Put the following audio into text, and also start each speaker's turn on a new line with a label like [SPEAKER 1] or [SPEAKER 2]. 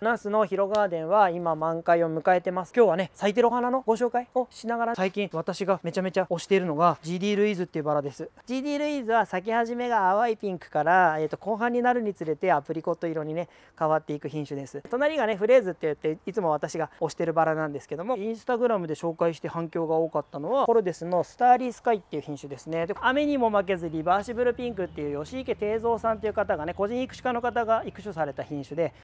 [SPEAKER 1] ナースの広ガーデンは今満開を迎えてます今日はね咲いてるお花のご紹介をしながら最近私がめちゃめちゃ推しているのが GD ルイーズっていうバラです GD ルイーズは咲き始めが淡いピンクから、えー、と後半になるにつれてアプリコット色にね変わっていく品種です隣がねフレーズって言っていつも私が推してるバラなんですけどもインスタグラムで紹介して反響が多かったのはコルデスのスターリースカイっていう品種ですねで雨にも負けずリバーシブルピンクっていう吉池定蔵さんっていう方がね個人育種家の方が育種された品種で